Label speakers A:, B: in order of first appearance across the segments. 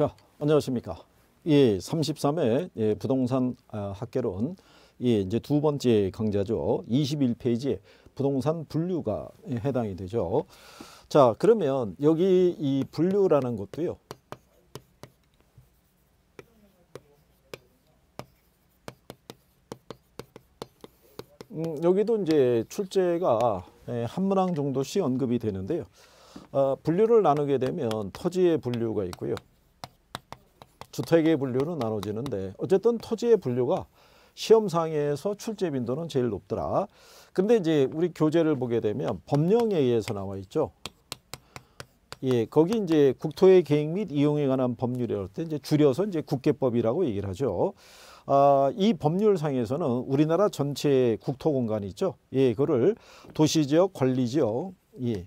A: 자, 안녕하십니까. 예, 33회 예, 부동산 아, 학개론 예, 이제 두 번째 강좌죠. 21페이지에 부동산 분류가 예, 해당이 되죠. 자, 그러면 여기 이 분류라는 것도요. 음, 여기도 이제 출제가 예, 한 문항 정도씩 언급이 되는데요. 어, 분류를 나누게 되면 토지의 분류가 있고요. 주택의 분류로 나눠지는데 어쨌든 토지의 분류가 시험상에서 출제 빈도는 제일 높더라. 근데 이제 우리 교재를 보게 되면 법령에 의해서 나와 있죠. 예, 거기 이제 국토의 계획 및 이용에 관한 법률이라고 할때 이제 줄여서 이제 국계법이라고 얘기를 하죠. 아, 이 법률상에서는 우리나라 전체 국토 공간이 있죠. 예, 그거를 도시지역, 관리지역, 예,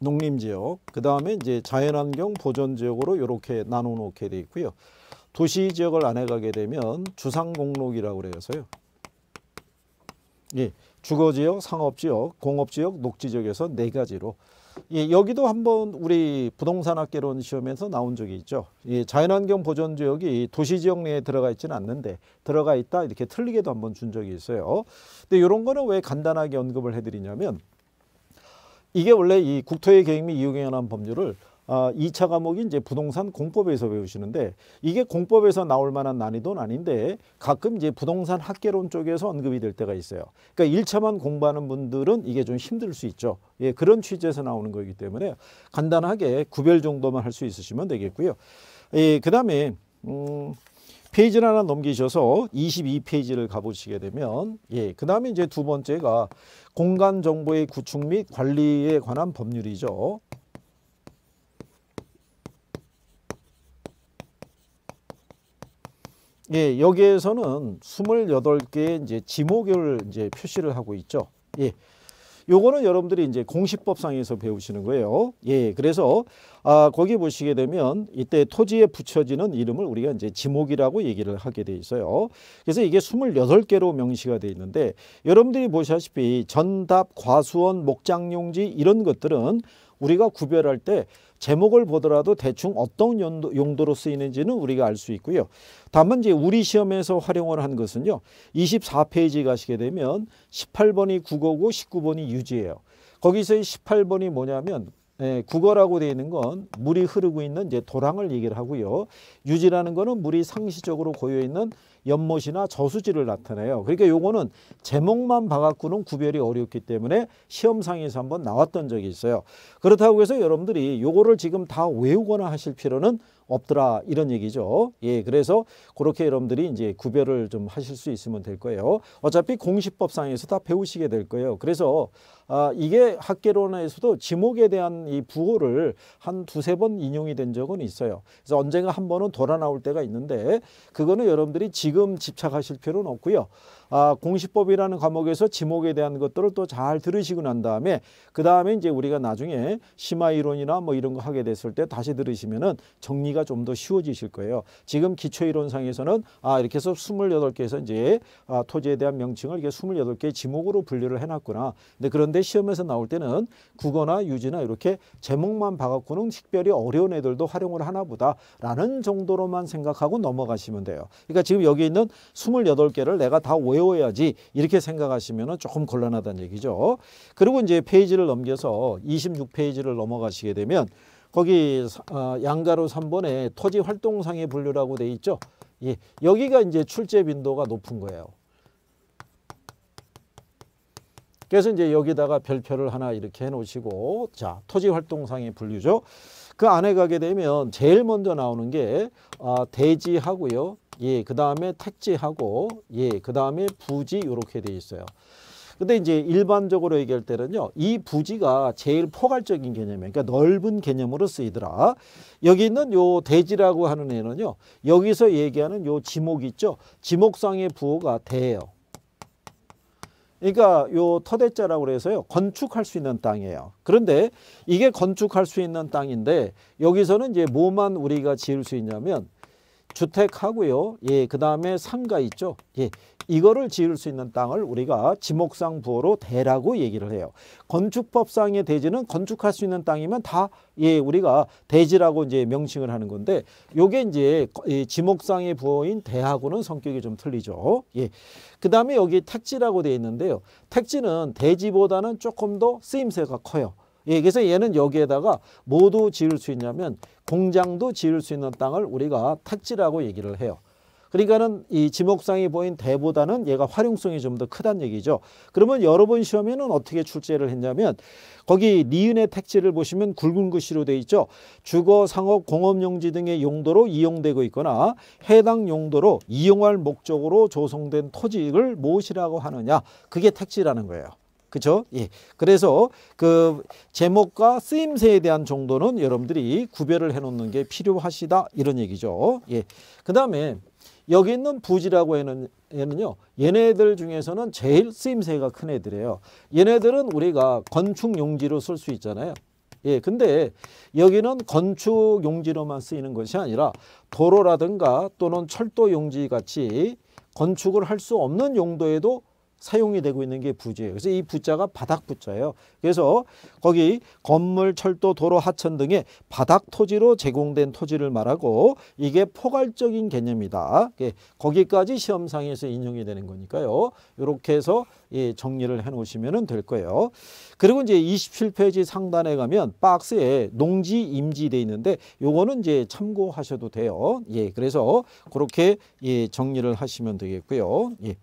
A: 농림지역, 그 다음에 이제 자연환경 보존지역으로 이렇게 나눠 놓게 되어 있고요. 도시 지역을 안에 가게 되면 주상공록이라고 그래서요. 예, 주거지역, 상업지역, 공업지역, 녹지지역에서 네 가지로 예, 여기도 한번 우리 부동산학개론 시험에서 나온 적이 있죠. 예, 자연환경 보존 지역이 도시 지역 내에 들어가 있지는 않는데 들어가 있다 이렇게 틀리게도 한번 준 적이 있어요. 근데 이런 거는 왜 간단하게 언급을 해드리냐면 이게 원래 이 국토의 계획 및 이용에 관한 법률을 아, 2차 과목이 이제 부동산 공법에서 배우시는데 이게 공법에서 나올 만한 난이도는 아닌데 가끔 이제 부동산 학계론 쪽에서 언급이 될 때가 있어요. 그러니까 1차만 공부하는 분들은 이게 좀 힘들 수 있죠. 예, 그런 취지에서 나오는 거기 이 때문에 간단하게 구별 정도만 할 수 있으시면 되겠고요. 예, 그다음에 음 페이지를 하나 넘기셔서 22페이지를 가보시게 되면 예, 그 다음에 이제 두 번째가 공간정보의 구축 및 관리에 관한 법률이죠. 예, 여기에서는 28개의 이제 지목을 이제 표시를 하고 있죠. 예. 요거는 여러분들이 이제 공시법상에서 배우시는 거예요. 예, 그래서 아, 거기 보시게 되면 이때 토지에 붙여지는 이름을 우리가 이제 지목이라고 얘기를 하게 돼 있어요. 그래서 이게 스물여덟 개로 명시가 돼 있는데 여러분들이 보시다시피 전답, 과수원, 목장용지 이런 것들은 우리가 구별할 때 제목을 보더라도 대충 어떤 용도, 로 쓰이는지는 우리가 알 수 있고요. 다만 이제 우리 시험에서 활용을 한 것은요. 24페이지 가시게 되면 18번이 국어고 19번이 유지예요. 거기서의 18번이 뭐냐면 예, 국어라고 되어 있는 건 물이 흐르고 있는 이제 도랑을 얘기를 하고요. 유지라는 거는 물이 상시적으로 고여 있는 연못이나 저수지를 나타내요. 그러니까 요거는 제목만 봐갖고는 구별이 어렵기 때문에 시험상에서 한번 나왔던 적이 있어요. 그렇다고 해서 여러분들이 요거를 지금 다 외우거나 하실 필요는 없더라 이런 얘기죠. 예, 그래서 그렇게 여러분들이 이제 구별을 좀 하실 수 있으면 될 거예요. 어차피 공시법상에서 다 배우시게 될 거예요. 그래서 아, 이게 학계론에서도 지목에 대한 이 부호를 한 두세 번 인용이 된 적은 있어요. 그래서 언젠가 한 번은 돌아 나올 때가 있는데 그거는 여러분들이 지금 지금 집착하실 필요는 없고요. 아, 공시법이라는 과목에서 지목에 대한 것들을 또 잘 들으시고 난 다음에 그 다음에 이제 우리가 나중에 심화 이론이나 뭐 이런 거 하게 됐을 때 다시 들으시면은 정리가 좀 더 쉬워지실 거예요. 지금 기초 이론상에서는 아 이렇게 해서 스물여덟 개에서 이제 아, 토지에 대한 명칭을 이게 스물여덟 개 지목으로 분류를 해놨구나. 근데 그런데 시험에서 나올 때는 국어나 유지나 이렇게 제목만 봐갖고는 식별이 어려운 애들도 활용을 하나보다라는 정도로만 생각하고 넘어가시면 돼요. 그러니까 지금 여기 있는 스물여덟 개를 내가 다 오해 외워야지 이렇게 생각하시면 조금 곤란하다는 얘기죠. 그리고 이제 페이지를 넘겨서 26페이지를 넘어가시게 되면 거기 어, 양가로 3번에 토지 활동상의 분류라고 돼 있죠. 예, 여기가 이제 출제 빈도가 높은 거예요. 그래서 이제 여기다가 별표를 하나 이렇게 해놓으시고 자 토지 활동상의 분류죠. 그 안에 가게 되면 제일 먼저 나오는 게 아, 대지하고요. 예, 그 다음에 택지하고 예, 그 다음에 부지 이렇게 돼 있어요. 근데 이제 일반적으로 얘기할 때는요. 이 부지가 제일 포괄적인 개념이에요. 그러니까 넓은 개념으로 쓰이더라. 여기 있는 요 대지라고 하는 애는요. 여기서 얘기하는 요 지목 있죠. 지목상의 부호가 대예요. 그러니까 요 터대자라고 해서요 건축할 수 있는 땅이에요. 그런데 이게 건축할 수 있는 땅인데 여기서는 이제 뭐만 우리가 지을 수 있냐면 주택하고요. 예, 그다음에 상가 있죠. 예. 이거를 지을 수 있는 땅을 우리가 지목상 부호로 대라고 얘기를 해요. 건축법상의 대지는 건축할 수 있는 땅이면 다 예, 우리가 대지라고 이제 명칭을 하는 건데 요게 이제 지목상의 부호인 대하고는 성격이 좀 틀리죠. 예. 그다음에 여기 택지라고 되어 있는데요. 택지는 대지보다는 조금 더 쓰임새가 커요. 예, 그래서 얘는 여기에다가 뭐도 지을 수 있냐면 공장도 지을 수 있는 땅을 우리가 택지라고 얘기를 해요. 그러니까는 이 지목상이 보인 대보다는 얘가 활용성이 좀 더크다는 얘기죠. 그러면 여러번 시험에는 어떻게 출제를 했냐면 거기 리은의 택지를 보시면 굵은 글씨로 돼 있죠. 주거, 상업, 공업용지 등의 용도로 이용되고 있거나 해당 용도로 이용할 목적으로 조성된 토지를 무엇이라고 하느냐. 그게 택지라는 거예요. 그죠? 예. 그래서 그 제목과 쓰임새에 대한 정도는 여러분들이 구별을 해놓는 게 필요하시다 이런 얘기죠. 예. 그 다음에 여기 있는 부지라고 하는 얘는요. 얘네들 중에서는 제일 쓰임새가 큰 애들이에요. 얘네들은 우리가 건축용지로 쓸 수 있잖아요. 예, 근데 여기는 건축 용지로만 쓰이는 것이 아니라 도로라든가 또는 철도 용지 같이 건축을 할 수 없는 용도에도 사용이 되고 있는 게 부지예요. 그래서 이 부자가 바닥 부자예요. 그래서 거기 건물, 철도, 도로, 하천 등의 바닥 토지로 제공된 토지를 말하고 이게 포괄적인 개념이다. 예, 거기까지 시험상에서 인용이 되는 거니까요. 이렇게 해서 예, 정리를 해놓으시면 될 거예요. 그리고 이제 27페이지 상단에 가면 박스에 농지 임지돼 있는데 요거는 이제 참고하셔도 돼요. 예, 그래서 그렇게 예, 정리를 하시면 되겠고요. 예.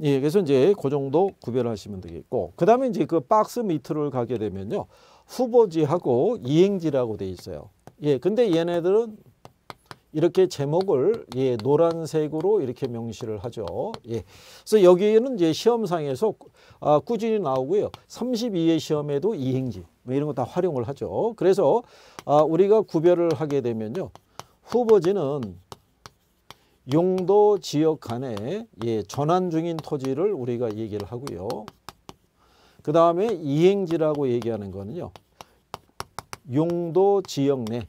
A: 예, 그래서 이제 그 정도 구별하시면 되겠고 그 다음에 이제 그 박스 밑으로 가게 되면요. 후보지하고 이행지라고 돼 있어요. 예, 근데 얘네들은 이렇게 제목을 예, 노란색으로 이렇게 명시를 하죠. 예. 그래서 여기에는 이제 시험상에서 아, 꾸준히 나오고요. 32회 시험에도 이행지 뭐 이런 거 다 활용을 하죠. 그래서 아, 우리가 구별을 하게 되면요. 후보지는 용도 지역 간에 예, 전환 중인 토지를 우리가 얘기를 하고요. 그 다음에 이행지라고 얘기하는 거는요. 용도 지역 내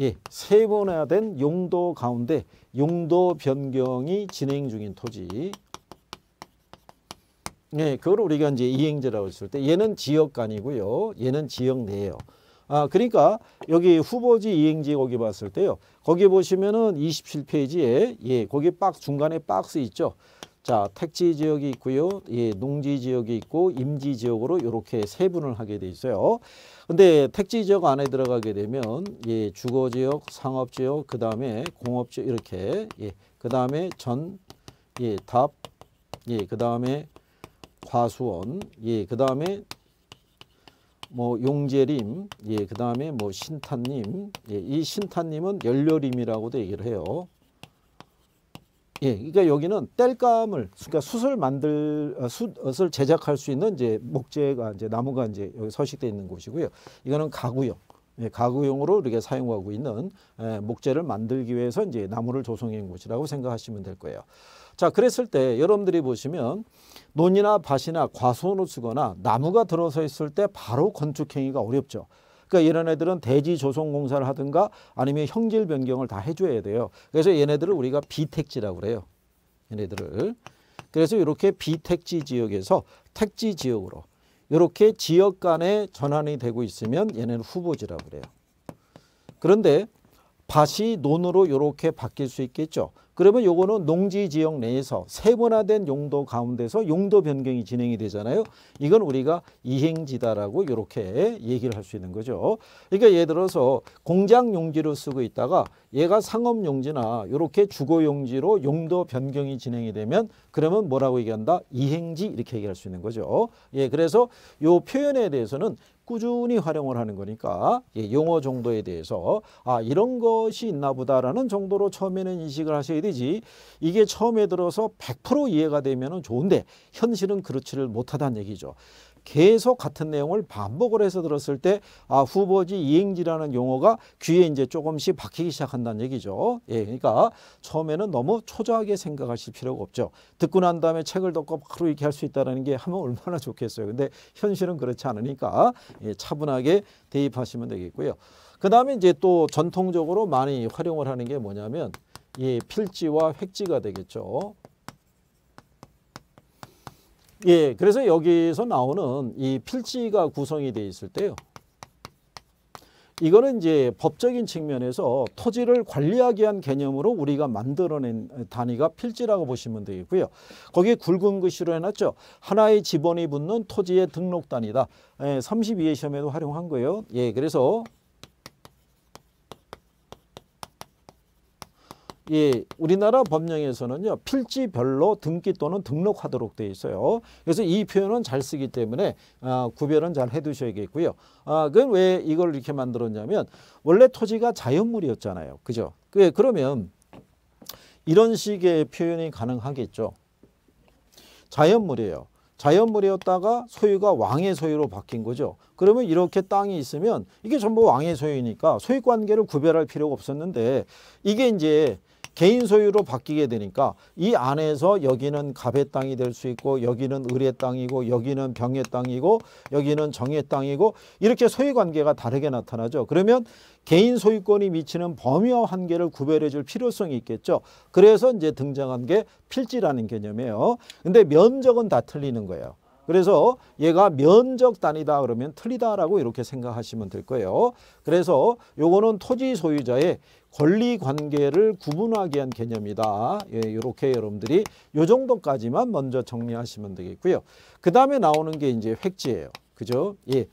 A: 예, 세분화된 용도 가운데 용도 변경이 진행 중인 토지 예, 그걸 우리가 이제 이행지라고 했을 때 얘는 지역 간이고요. 얘는 지역 내예요. 아 그러니까 여기 후보지 이행지 거기 봤을 때요. 거기 보시면은 27페이지에 예 거기 박스 중간에 박스 있죠. 자 택지 지역이 있고요. 예 농지 지역이 있고 임지 지역으로 이렇게 세분을 하게 돼 있어요. 근데 택지 지역 안에 들어가게 되면 예 주거 지역, 상업 지역, 그 다음에 공업 지역 이렇게 예그 다음에 전 예 답 예그 다음에 과수원 예그 다음에 뭐 용재림, 예, 그 다음에 뭐 신타님, 예, 이 신타님은 열렬임이라고도 얘기를 해요. 예, 그러니까 여기는 뗄감을, 그러니까 숯을 만들, 어, 숯을 제작할 수 있는 이제 목재가 이제 나무가 이제 여기 서식되어 있는 곳이고요. 이거는 가구용. 예, 가구용으로 이렇게 사용하고 있는 예, 목재를 만들기 위해서 이제 나무를 조성한 곳이라고 생각하시면 될 거예요. 자 그랬을 때 여러분들이 보시면 논이나 밭이나 과수원을 쓰거나 나무가 들어서 있을 때 바로 건축행위가 어렵죠. 그러니까 이런 애들은 대지 조성 공사를 하든가 아니면 형질 변경을 다 해줘야 돼요. 그래서 얘네들을 우리가 비택지라고 그래요. 얘네들을. 그래서 이렇게 비택지 지역에서 택지 지역으로 이렇게 지역 간에 전환이 되고 있으면 얘네는 후보지라고 그래요. 그런데 밭이 논으로 이렇게 바뀔 수 있겠죠. 그러면 요거는 농지 지역 내에서 세분화된 용도 가운데서 용도 변경이 진행이 되잖아요. 이건 우리가 이행지다라고 이렇게 얘기를 할 수 있는 거죠. 그러니까 예를 들어서 공장 용지로 쓰고 있다가 얘가 상업 용지나 이렇게 주거 용지로 용도 변경이 진행이 되면 그러면 뭐라고 얘기한다? 이행지 이렇게 얘기할 수 있는 거죠. 예, 그래서 요 표현에 대해서는 꾸준히 활용을 하는 거니까 예, 용어 정도에 대해서 아 이런 것이 있나 보다라는 정도로 처음에는 인식을 하셔야 되지 이게 처음에 들어서 100% 이해가 되면 좋은데 현실은 그렇지를 못하다는 얘기죠. 계속 같은 내용을 반복을 해서 들었을 때 아, 후보지 이행지라는 용어가 귀에 이제 조금씩 박히기 시작한다는 얘기죠. 예, 그러니까 처음에는 너무 초조하게 생각하실 필요가 없죠. 듣고 난 다음에 책을 덮고 바로 이렇게 할 수 있다는 게 하면 얼마나 좋겠어요. 근데 현실은 그렇지 않으니까 예, 차분하게 대입하시면 되겠고요. 그 다음에 이제 또 전통적으로 많이 활용을 하는 게 뭐냐면 예, 필지와 획지가 되겠죠. 예, 그래서 여기서 나오는 이 필지가 구성이 돼 있을 때요. 이거는 이제 법적인 측면에서 토지를 관리하기 위한 개념으로 우리가 만들어낸 단위가 필지라고 보시면 되겠고요. 거기에 굵은 글씨로 그 해놨죠. 하나의 지번이 붙는 토지의 등록 단위다. 예, 32의 시험에도 활용한 거예요. 예, 그래서 예, 우리나라 법령에서는요 필지별로 등기 또는 등록하도록 되어 있어요. 그래서 이 표현은 잘 쓰기 때문에 아, 구별은 잘 해두셔야겠고요. 아, 그왜 이걸 이렇게 만들었냐면 원래 토지가 자연물이었잖아요. 그죠? 예, 그러면 이런 식의 표현이 가능하겠죠. 자연물이에요. 자연물이었다가 소유가 왕의 소유로 바뀐 거죠. 그러면 이렇게 땅이 있으면 이게 전부 왕의 소유니까 소유관계를 구별할 필요가 없었는데 이게 이제 개인 소유로 바뀌게 되니까 이 안에서 여기는 갑의 땅이 될 수 있고 여기는 을의 땅이고 여기는 병의 땅이고 여기는 정의 땅이고 이렇게 소유 관계가 다르게 나타나죠. 그러면 개인 소유권이 미치는 범위와 한계를 구별해 줄 필요성이 있겠죠. 그래서 이제 등장한 게 필지라는 개념이에요. 근데 면적은 다 틀리는 거예요. 그래서 얘가 면적 단위다 그러면 틀리다라고 이렇게 생각하시면 될 거예요. 그래서 요거는 토지 소유자의 권리 관계를 구분하기 위한 개념이다. 이렇게 예, 여러분들이 요 정도까지만 먼저 정리하시면 되겠고요. 그 다음에 나오는 게 이제 획지예요. 그죠? 예.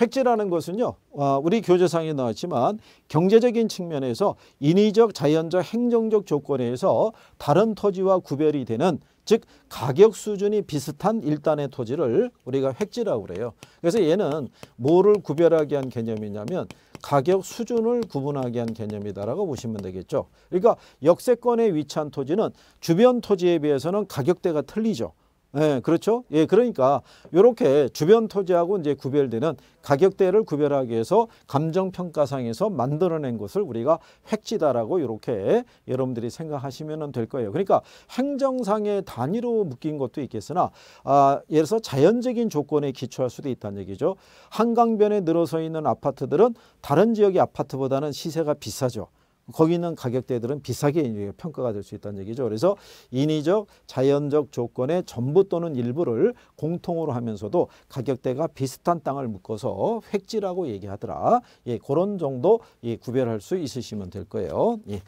A: 획지라는 것은요. 어, 우리 교재상에 나왔지만 경제적인 측면에서 인위적, 자연적, 행정적 조건에서 다른 토지와 구별이 되는 즉 가격 수준이 비슷한 일단의 토지를 우리가 획지라고 그래요. 그래서 얘는 뭐를 구별하게한 개념이냐면 가격 수준을 구분하게한 개념이다라고 보시면 되겠죠. 그러니까 역세권에 위치한 토지는 주변 토지에 비해서는 가격대가 틀리죠. 예, 그렇죠. 예, 그러니까 이렇게 주변 토지하고 이제 구별되는 가격대를 구별하기 위해서 감정평가상에서 만들어낸 것을 우리가 획지다라고 이렇게 여러분들이 생각하시면 될 거예요. 그러니까 행정상의 단위로 묶인 것도 있겠으나 아, 예를 들어서 자연적인 조건에 기초할 수도 있다는 얘기죠. 한강변에 늘어서 있는 아파트들은 다른 지역의 아파트보다는 시세가 비싸죠. 거기 있는 가격대들은 비싸게 평가가 될 수 있다는 얘기죠. 그래서 인위적 자연적 조건의 전부 또는 일부를 공통으로 하면서도 가격대가 비슷한 땅을 묶어서 획지라고 얘기하더라. 예, 그런 정도 예, 구별할 수 있으시면 될 거예요. 예.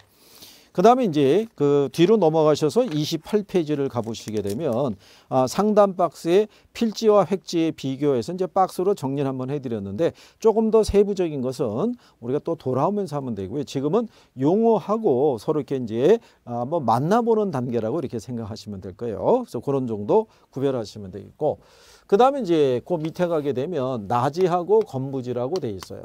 A: 그 다음에 이제 그 뒤로 넘어가셔서 28페이지를 가보시게 되면 아, 상단 박스의 필지와 획지의 비교해서 이제 박스로 정리를 한번 해드렸는데 조금 더 세부적인 것은 우리가 또 돌아오면서 하면 되고요. 지금은 용어하고 서로 이렇게 이제 아, 뭐 만나보는 단계라고 이렇게 생각하시면 될 거예요. 그래서 그런 정도 구별하시면 되겠고 그 다음에 이제 그 밑에 가게 되면 낮이하고 건부지라고 돼 있어요.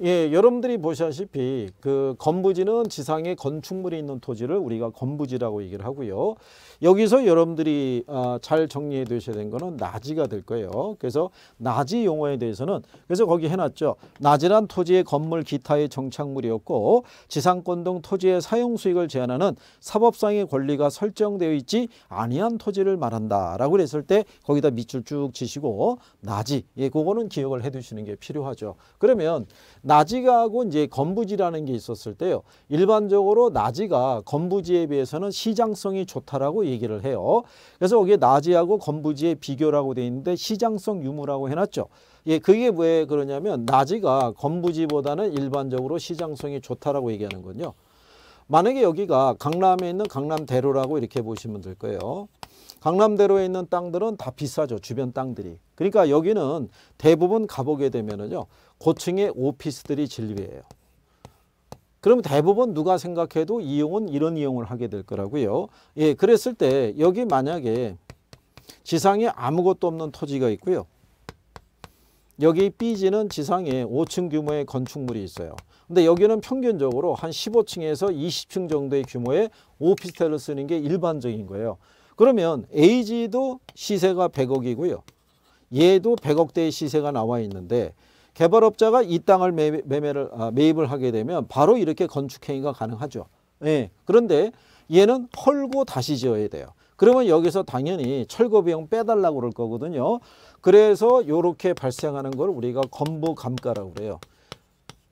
A: 예, 여러분들이 보시다시피 그 건부지는 지상에 건축물이 있는 토지를 우리가 건부지라고 얘기를 하고요. 여기서 여러분들이 아, 잘 정리해 두셔야 되는 거는 나지가 될 거예요. 그래서 나지 용어에 대해서는 그래서 거기 해놨죠. 나지란 토지의 건물 기타의 정착물이었고 지상권 등 토지의 사용 수익을 제한하는 사법상의 권리가 설정되어 있지 아니한 토지를 말한다라고 그랬을 때 거기다 밑줄 쭉 지시고 나지 예, 그거는 기억을 해두시는 게 필요하죠. 그러면 나지가하고 이제 건부지라는 게 있었을 때요. 일반적으로 나지가 건부지에 비해서는 시장성이 좋다라고 얘기를 해요. 그래서 여기에 나지하고 건부지의 비교라고 돼 있는데 시장성 유무라고 해놨죠. 예, 그게 왜 그러냐면 나지가 건부지보다는 일반적으로 시장성이 좋다라고 얘기하는건요 만약에 여기가 강남에 있는 강남대로라고 이렇게 보시면 될 거예요. 강남대로에 있는 땅들은 다 비싸죠. 주변 땅들이. 그러니까 여기는 대부분 가보게 되면은요. 고층의 오피스들이 진입이에요. 그럼 대부분 누가 생각해도 이용은 이런 이용을 하게 될 거라고요. 예, 그랬을 때 여기 만약에 지상에 아무것도 없는 토지가 있고요. 여기 B지는 지상에 5층 규모의 건축물이 있어요. 근데 여기는 평균적으로 한 15층에서 20층 정도의 규모의 오피스텔을 쓰는 게 일반적인 거예요. 그러면 AG도 시세가 100억이고요. 얘도 100억대의 시세가 나와 있는데 개발업자가 이 땅을 매매, 를 아, 매입을 하게 되면 바로 이렇게 건축행위가 가능하죠. 예. 그런데 얘는 헐고 다시 지어야 돼요. 그러면 여기서 당연히 철거 비용 빼달라고 그럴 거거든요. 그래서 이렇게 발생하는 걸 우리가 건부 감가라고 그래요.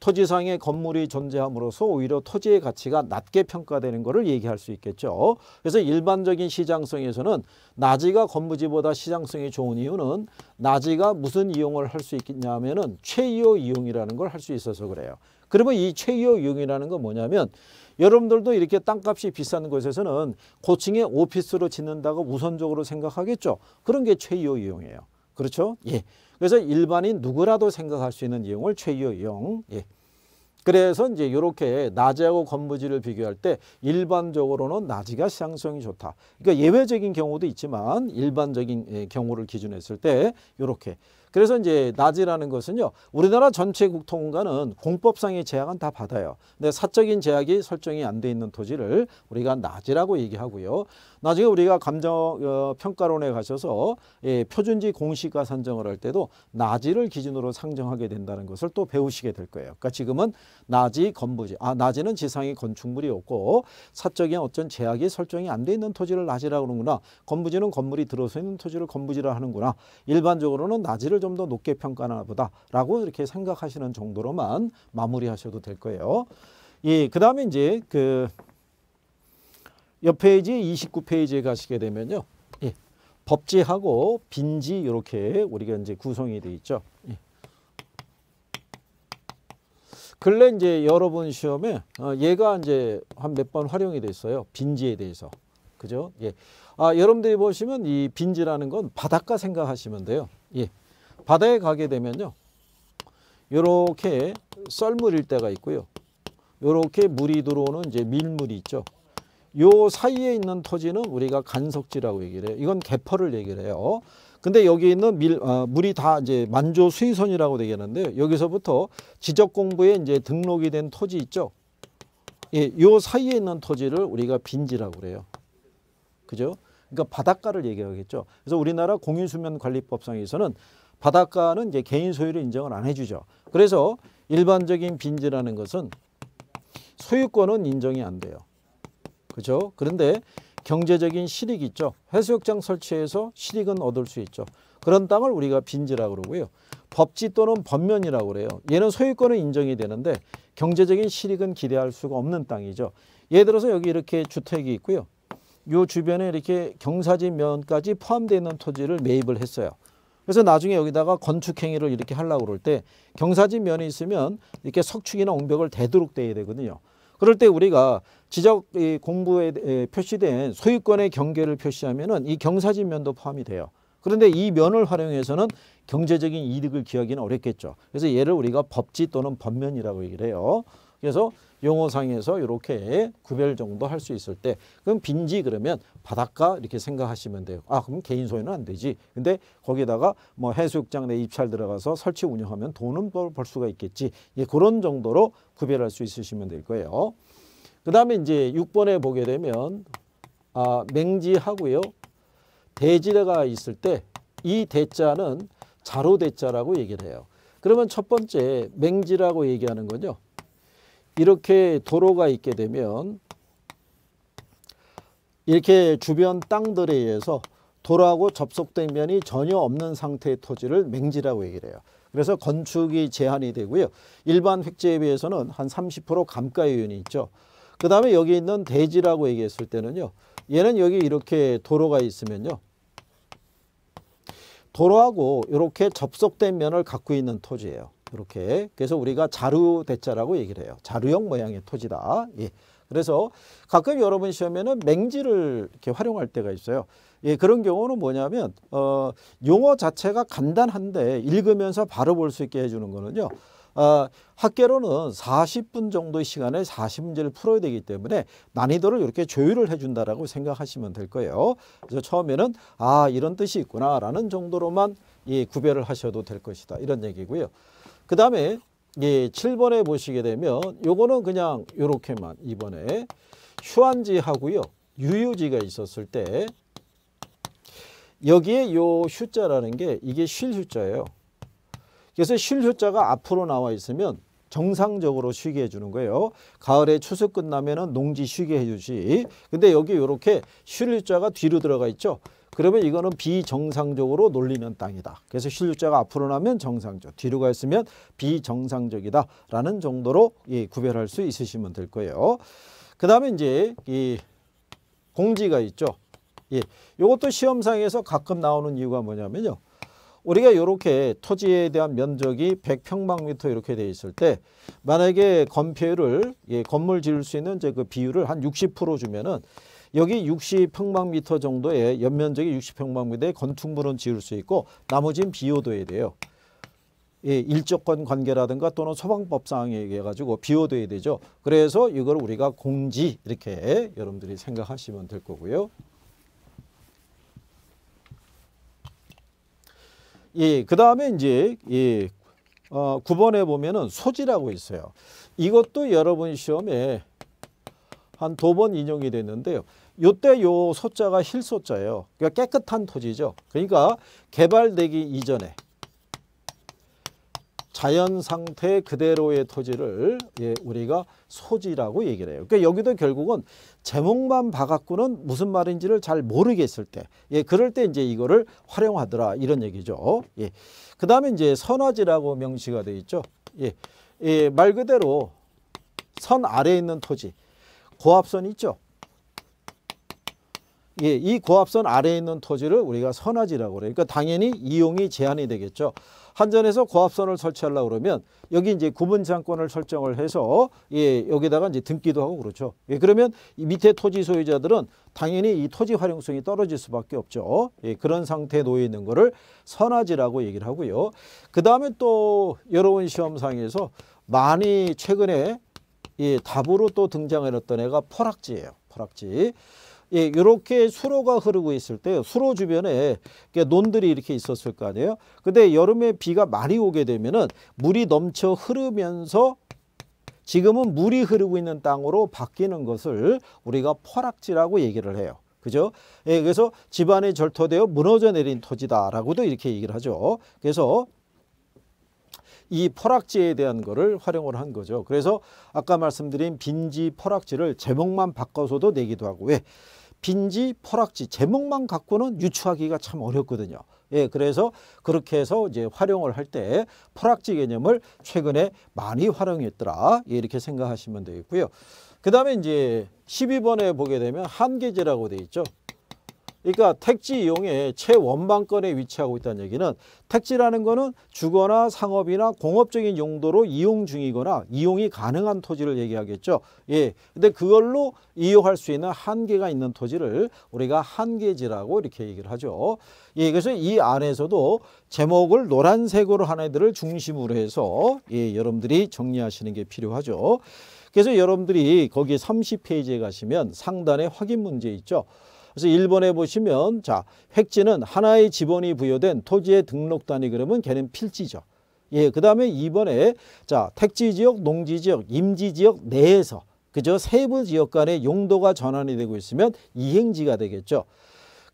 A: 토지상의 건물이 존재함으로써 오히려 토지의 가치가 낮게 평가되는 것을 얘기할 수 있겠죠. 그래서 일반적인 시장성에서는 나지가 건물지보다 시장성이 좋은 이유는 나지가 무슨 이용을 할 수 있겠냐면 하은최유호 이용이라는 걸 할 수 있어서 그래요. 그러면 이최유호 이용이라는 건 뭐냐면 여러분들도 이렇게 땅값이 비싼 곳에서는 고층에 오피스로 짓는다고 우선적으로 생각하겠죠. 그런 게최유호 이용이에요. 그렇죠? 예. 그래서 일반인 누구라도 생각할 수 있는 이용을 최유호 이용. 예. 그래서 이제 이렇게 낮이하고 건무지를 비교할 때 일반적으로는 낮이가 시향성이 좋다. 그러니까 예외적인 경우도 있지만 일반적인 예, 경우를 기준했을 때 이렇게 그래서 이제 낮이라는 것은요. 우리나라 전체 국토공간은 공법상의 제약은 다 받아요. 근데 사적인 제약이 설정이 안 돼 있는 토지를 우리가 낮이라고 얘기하고요. 나중에 우리가 감정 어, 평가론에 가셔서 예, 표준지 공시가 산정을 할 때도 낮이를 기준으로 상정하게 된다는 것을 또 배우시게 될 거예요. 그러니까 지금은 낮이 건부지. 아, 낮이는 지상의 건축물이 없고 사적인 어떤 제약이 설정이 안 돼 있는 토지를 낮이라고 그러는구나. 건부지는 건물이 들어서 있는 토지를 건부지라 하는구나. 일반적으로는 낮이를 좀더 높게 평가나 보다라고 이렇게 생각하시는 정도로만 마무리하셔도 될 거예요. 예, 그 다음에 이제 그 옆 페이지 29페이지에 가시게 되면요. 예, 법제하고 빈지 이렇게 우리가 이제 구성이 돼 있죠. 예. 근래 이제 여러분 시험에 어, 얘가 이제 한 몇 번 활용이 됐어요. 빈지에 대해서. 그죠? 예. 아, 여러분들이 보시면 이 빈지라는 건 바닷가 생각하시면 돼요. 예. 바다에 가게 되면요. 이렇게 썰물일 때가 있고요. 이렇게 물이 들어오는 이제 밀물이 있죠. 요 사이에 있는 토지는 우리가 간석지라고 얘기를 해요. 이건 개퍼를 얘기를 해요. 근데 여기 있는 밀, 어, 물이 다 이제 만조 수위선이라고 되겠는데 여기서부터 지적공부에 이제 등록이 된 토지 있죠. 예, 요 사이에 있는 토지를 우리가 빈지라고 그래요. 그죠? 그러니까 바닷가를 얘기하겠죠. 그래서 우리나라 공인수면관리법상에서는 바닷가는 이제 개인 소유를 인정을 안 해주죠. 그래서 일반적인 빈지라는 것은 소유권은 인정이 안 돼요. 그죠? 그런데 경제적인 실익 있죠. 해수욕장 설치해서 실익은 얻을 수 있죠. 그런 땅을 우리가 빈지라고 그러고요. 법지 또는 법면이라고 그래요. 얘는 소유권은 인정이 되는데 경제적인 실익은 기대할 수가 없는 땅이죠. 예를 들어서 여기 이렇게 주택이 있고요. 요 주변에 이렇게 경사지 면까지 포함되어 있는 토지를 매입을 했어요. 그래서 나중에 여기다가 건축행위를 이렇게 하려고 그럴 때 경사진 면이 있으면 이렇게 석축이나 옹벽을 대도록 돼야 되거든요. 그럴 때 우리가 지적 공부에 표시된 소유권의 경계를 표시하면 이 경사진 면도 포함이 돼요. 그런데 이 면을 활용해서는 경제적인 이득을 기하기는 어렵겠죠. 그래서 얘를 우리가 법지 또는 법면이라고 얘기를 해요. 그래서 용어상에서 이렇게 구별 정도 할 수 있을 때 그럼 빈지 그러면 바닷가 이렇게 생각하시면 돼요. 아 그럼 개인 소유는 안 되지. 근데 거기다가 뭐 해수욕장 내 입찰 들어가서 설치 운영하면 돈은 벌, 수가 있겠지. 예, 그런 정도로 구별할 수 있으시면 될 거예요. 그 다음에 이제 6번에 보게 되면 아, 맹지하고요. 대지가 있을 때 이 대자는 자로 대자라고 얘기를 해요. 그러면 첫 번째 맹지라고 얘기하는 거죠. 이렇게 도로가 있게 되면 이렇게 주변 땅들에 의해서 도로하고 접속된 면이 전혀 없는 상태의 토지를 맹지라고 얘기를 해요. 그래서 건축이 제한이 되고요. 일반 획지에 비해서는 한 30% 감가의 요인이 있죠. 그 다음에 여기 있는 대지라고 얘기했을 때는요. 얘는 여기 이렇게 도로가 있으면요. 도로하고 이렇게 접속된 면을 갖고 있는 토지예요. 이렇게 그래서 우리가 자루 대자라고 얘기를 해요. 자루형 모양의 토지다. 예. 그래서 가끔 여러분 시험에는 맹지를 이렇게 활용할 때가 있어요. 예, 그런 경우는 뭐냐면 어, 용어 자체가 간단한데 읽으면서 바로 볼 수 있게 해주는 거는요. 어, 학계로는 40분 정도의 시간에 40문제를 풀어야 되기 때문에 난이도를 이렇게 조율을 해준다라고 생각하시면 될 거예요. 그래서 처음에는 아 이런 뜻이 있구나라는 정도로만 예, 구별을 하셔도 될 것이다 이런 얘기고요. 그 다음에 예, 7번에 보시게 되면 요거는 그냥 요렇게만 이번에 휴안지하고요. 유유지가 있었을 때 여기에 요 휴자라는 게 이게 쉴 휴자예요. 그래서 쉴 휴자가 앞으로 나와 있으면 정상적으로 쉬게 해주는 거예요. 가을에 추석 끝나면 농지 쉬게 해주지. 근데 여기 이렇게 쉴 휴자가 뒤로 들어가 있죠. 그러면 이거는 비정상적으로 놀리는 땅이다. 그래서 실육자가 앞으로 나면 정상적, 뒤로 가 있으면 비정상적이다라는 정도로 예, 구별할 수 있으시면 될 거예요. 그 다음에 이제 이 공지가 있죠. 예, 이것도 시험상에서 가끔 나오는 이유가 뭐냐면요. 우리가 이렇게 토지에 대한 면적이 100평방미터 이렇게 돼 있을 때 만약에 건폐율을 예, 건물 지을 수 있는 이제 그 비율을 한 60% 주면은 여기 60평방미터 정도의 연면적이 60평방미터의 건축물은 지을 수 있고 나머지는 비호도에 돼요. 예, 일조권 관계라든가 또는 소방법상에 의해 가지고 비호돼야 되죠. 그래서 이걸 우리가 공지 이렇게 여러분들이 생각하시면 될 거고요. 예, 그 다음에 이제 예, 어, 9번에 보면은 소지라고 있어요. 이것도 여러분 시험에 한 두 번 인용이 됐는데요. 이때요 소자가 힐소자예요. 그러니까 깨끗한 토지죠. 그러니까 개발되기 이전에 자연 상태 그대로의 토지를 예, 우리가 소지라고 얘기를 해요. 그러니까 여기도 결국은 제목만 봐갖고는 무슨 말인지를 잘 모르겠을 때, 예, 그럴 때 이제 이거를 활용하더라 이런 얘기죠. 예, 그다음에 이제 선화지라고 명시가 돼 있죠. 예, 예, 말 그대로 선 아래에 있는 토지, 고압선 있죠. 예, 이 고압선 아래에 있는 토지를 우리가 선화지라고 그래요. 그러니까 당연히 이용이 제한이 되겠죠. 한전에서 고압선을 설치하려고 그러면 여기 이제 구분 장권을 설정을 해서 예, 여기다가 이제 등기도 하고 그렇죠. 예, 그러면 밑에 토지 소유자들은 당연히 이 토지 활용성이 떨어질 수밖에 없죠. 예, 그런 상태에 놓여 있는 거를 선화지라고 얘기를 하고요. 그다음에 또 여러분 시험상에서 많이 최근에 예, 답으로 또 등장해놨던 애가 포락지예요. 포락지. 예, 이렇게 수로가 흐르고 있을 때 수로 주변에 논들이 이렇게 있었을 거 아니에요. 근데 여름에 비가 많이 오게 되면은 물이 넘쳐 흐르면서 지금은 물이 흐르고 있는 땅으로 바뀌는 것을 우리가 퍼락지라고 얘기를 해요. 그죠? 예, 그래서 집안이 절토되어 무너져 내린 토지다라고도 이렇게 얘기를 하죠. 그래서 이 퍼락지에 대한 거를 활용을 한 거죠. 그래서 아까 말씀드린 빈지 퍼락지를 제목만 바꿔서도 내기도 하고 왜 빈지 퍼락지 제목만 갖고는 유추하기가 참 어렵거든요. 예, 그래서 그렇게 해서 이제 활용을 할때 퍼락지 개념을 최근에 많이 활용했더라. 예, 이렇게 생각하시면 되겠고요. 그 다음에 이제 12번에 보게 되면 한계제라고 되어 있죠. 그러니까 택지 이용의 최원방권에 위치하고 있다는 얘기는 택지라는 거는 주거나 상업이나 공업적인 용도로 이용 중이거나 이용이 가능한 토지를 얘기하겠죠. 예. 근데 그걸로 이용할 수 있는 한계가 있는 토지를 우리가 한계지라고 이렇게 얘기를 하죠. 예. 그래서 이 안에서도 제목을 노란색으로 한 애들을 중심으로 해서 예, 여러분들이 정리하시는 게 필요하죠. 그래서 여러분들이 거기 30페이지에 가시면 상단에 확인 문제 있죠. 그래서 일번에 보시면 자 획지는 하나의 지번이 부여된 토지의 등록 단위 그러면 걔는 필지죠. 예, 그 다음에 이번에자 택지지역, 농지지역, 임지지역 내에서 그저 세부 지역 간의 용도가 전환이 되고 있으면 이행지가 되겠죠.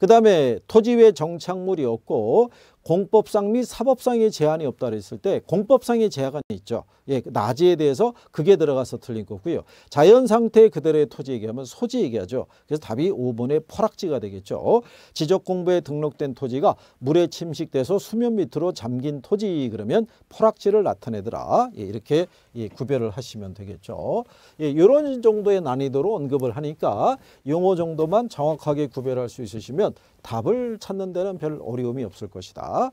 A: 그 다음에 토지 외 정착물이 없고 공법상 및 사법상의 제한이 없다 그랬을 때 공법상의 제한이 있죠. 예, 낮이에 대해서 그게 들어가서 틀린 거고요. 자연 상태 그대로의 토지 얘기하면 소지 얘기하죠. 그래서 답이 5번의 포락지가 되겠죠. 지적 공부에 등록된 토지가 물에 침식돼서 수면 밑으로 잠긴 토지 그러면 포락지를 나타내더라. 예, 이렇게 예, 구별을 하시면 되겠죠. 예, 이런 정도의 난이도로 언급을 하니까 용어 정도만 정확하게 구별할 수 있으시면 답을 찾는 데는 별 어려움이 없을 것이다.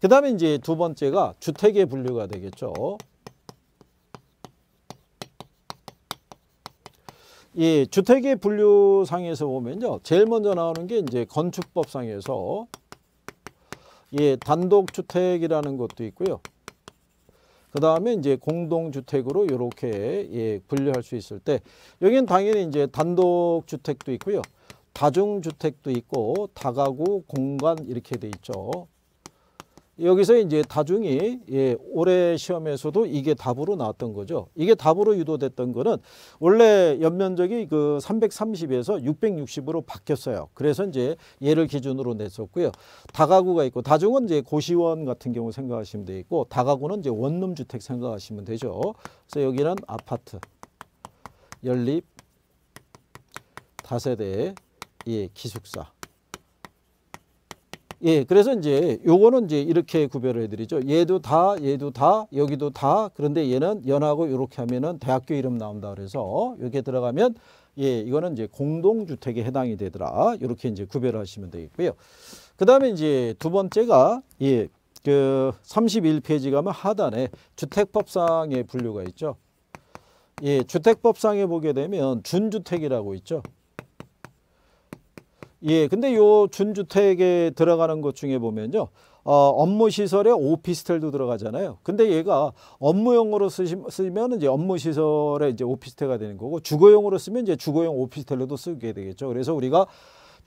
A: 그 다음에 이제 두 번째가 주택의 분류가 되겠죠. 예, 주택의 분류상에서 보면요. 제일 먼저 나오는 게 이제 건축법상에서 예, 단독주택이라는 것도 있고요. 그 다음에 이제 공동주택으로 이렇게 예, 분류할 수 있을 때 여기는 당연히 이제 단독주택도 있고요. 다중주택도 있고 다가구 공간 이렇게 돼 있죠. 여기서 이제 다중이 예, 올해 시험에서도 이게 답으로 나왔던 거죠. 이게 답으로 유도됐던 거는 원래 연면적이 그 330에서 660으로 바뀌었어요. 그래서 이제 예를 기준으로 냈었고요. 다가구가 있고 다중은 이제 고시원 같은 경우 생각하시면 되겠고 다가구는 이제 원룸 주택 생각하시면 되죠. 그래서 여기는 아파트, 연립, 다세대 예, 기숙사. 예, 그래서 이제 요거는 이제 이렇게 구별을 해드리죠. 얘도 다, 얘도 다, 여기도 다. 그런데 얘는 연하고 이렇게 하면은 대학교 이름 나온다 그래서 여기에 들어가면 예, 이거는 이제 공동주택에 해당이 되더라. 이렇게 이제 구별하시면 되겠고요. 그 다음에 이제 두 번째가 예, 그 31페이지 가면 하단에 주택법상의 분류가 있죠. 예, 주택법상에 보게 되면 준주택이라고 있죠. 예, 근데 요 준주택에 들어가는 것 중에 보면요. 어, 업무 시설에 오피스텔도 들어가잖아요. 근데 얘가 업무용으로 쓰시면 이제 업무 시설에 이제 오피스텔가 되는 거고 주거용으로 쓰면 이제 주거용 오피스텔로도 쓰게 되겠죠. 그래서 우리가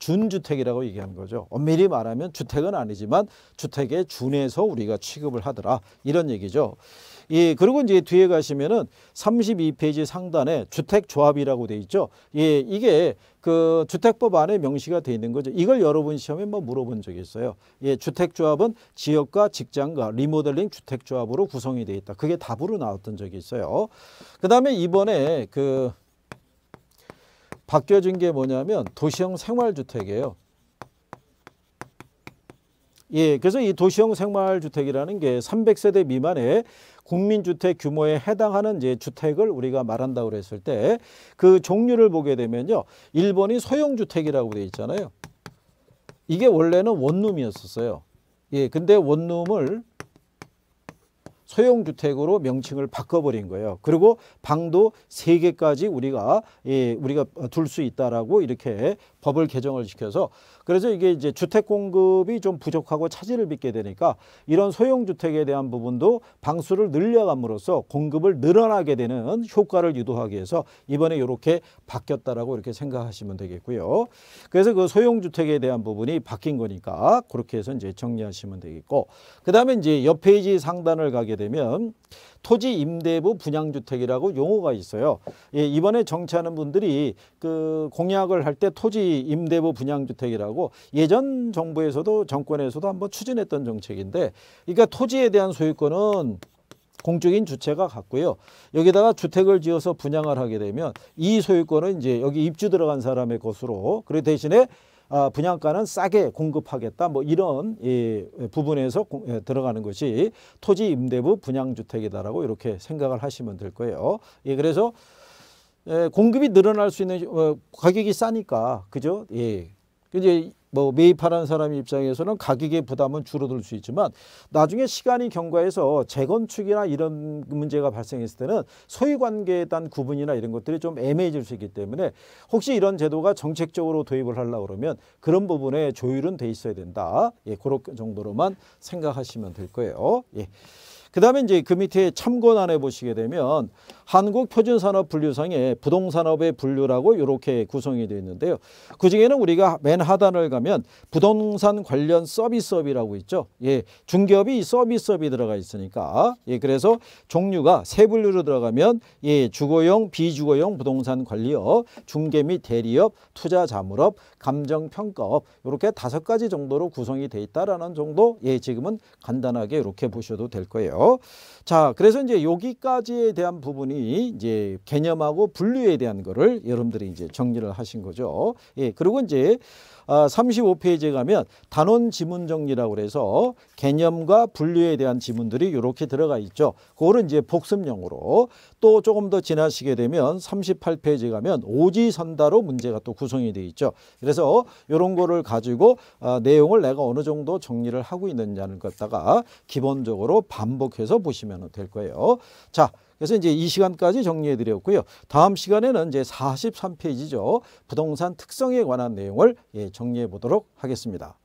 A: 준주택이라고 얘기한 거죠. 엄밀히 말하면 주택은 아니지만 주택에 준해서 우리가 취급을 하더라. 이런 얘기죠. 예, 그리고 이제 뒤에 가시면은 32페이지 상단에 주택조합이라고 돼 있죠. 예, 이게 그 주택법 안에 명시가 돼 있는 거죠. 이걸 여러분 시험에 뭐 물어본 적이 있어요. 예, 주택조합은 지역과 직장과 리모델링 주택조합으로 구성이 돼 있다. 그게 답으로 나왔던 적이 있어요. 그다음에 이번에 그 바뀌어진 게 뭐냐면 도시형 생활주택이에요. 예, 그래서 이 도시형 생활주택이라는 게 300세대 미만의 국민주택 규모에 해당하는 이제 주택을 우리가 말한다고 그랬을 때 그 종류를 보게 되면요. 1번이 소형주택이라고 되어 있잖아요. 이게 원래는 원룸이었었어요. 예, 근데 원룸을 소형주택으로 명칭을 바꿔버린 거예요. 그리고 방도 세개까지 우리가 예, 우리가 둘 수 있다라고 이렇게 법을 개정을 시켜서 그래서 이게 이제 주택 공급이 좀 부족하고 차질을 빚게 되니까 이런 소형 주택에 대한 부분도 방수를 늘려감으로써 공급을 늘어나게 되는 효과를 유도하기 위해서 이번에 이렇게 바뀌었다라고 이렇게 생각하시면 되겠고요. 그래서 그 소형 주택에 대한 부분이 바뀐 거니까 그렇게 해서 이제 정리하시면 되겠고 그다음에 이제 옆 페이지 상단을 가게 되면 토지 임대부 분양주택이라고 용어가 있어요. 예, 이번에 정치하는 분들이 그 공약을 할 때 토지 임대부 분양주택이라고 예전 정부에서도 정권에서도 한번 추진했던 정책인데 그러니까 토지에 대한 소유권은 공적인 주체가 같고요. 여기다가 주택을 지어서 분양을 하게 되면 이 소유권은 이제 여기 입주 들어간 사람의 것으로 그리고 대신에 아, 분양가는 싸게 공급하겠다 뭐 이런 이 부분에서 예, 들어가는 것이 토지 임대부 분양주택이다라고 이렇게 생각을 하시면 될 거예요. 예, 그래서 예, 공급이 늘어날 수 있는 어, 가격이 싸니까 그죠? 예. 이제 뭐 매입하는 라 사람 입장에서는 가격의 부담은 줄어들 수 있지만 나중에 시간이 경과해서 재건축이나 이런 문제가 발생했을 때는 소유관계에 대한 구분이나 이런 것들이 좀 애매해질 수 있기 때문에 혹시 이런 제도가 정책적으로 도입을 하려고 그러면 그런 부분에 조율은 돼 있어야 된다. 예, 그런 정도로만 생각하시면 될 거예요. 예. 그 다음에 이제 그 밑에 참고란에 보시게 되면 한국표준산업분류상의 부동산업의 분류라고 이렇게 구성이 되어 있는데요. 그중에는 우리가 맨 하단을 가면 부동산 관련 서비스업이라고 있죠. 예, 중개업이 서비스업이 들어가 있으니까 예, 그래서 종류가 세 분류로 들어가면 예, 주거용, 비주거용 부동산 관리업, 중개 및 대리업, 투자 자물업, 감정평가업 이렇게 다섯 가지 정도로 구성이 돼 있다라는 정도 예, 지금은 간단하게 이렇게 보셔도 될 거예요. 자, 그래서 이제 여기까지에 대한 부분이 이제 개념하고 분류에 대한 거를 여러분들이 이제 정리를 하신 거죠. 예, 그리고 이제 3 아, 5 페이지에 가면 단원 지문 정리라고 해서 개념과 분류에 대한 지문들이 이렇게 들어가 있죠. 그거는 이제 복습용으로 또 조금 더 지나시게 되면 3 8 페이지에 가면 오지선다로 문제가 또 구성이 돼 있죠. 그래서 이런 거를 가지고 아, 내용을 내가 어느 정도 정리를 하고 있느냐는 갖다가 기본적으로 반복해서 보시면 될 거예요. 자, 그래서 이제 이 시간까지 정리해 드렸고요. 다음 시간에는 이제 43페이지죠. 부동산 특성에 관한 내용을 예, 정리해 보도록 하겠습니다.